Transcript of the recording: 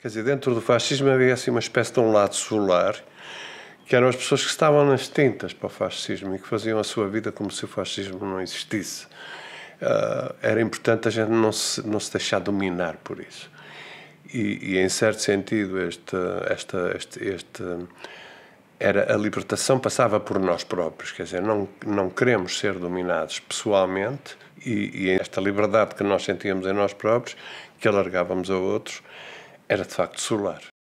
Quer dizer, dentro do fascismo havia assim uma espécie de um lado solar, que eram as pessoas que estavam nas tintas para o fascismo e que faziam a sua vida como se o fascismo não existisse. Uh, era importante a gente não se, não se deixar dominar por isso. E, e em certo sentido, este, esta, este, este, era a libertação passava por nós próprios, quer dizer, não, não queremos ser dominados pessoalmente e, e esta liberdade que nós sentíamos em nós próprios, que alargávamos a outros, era de facto solar.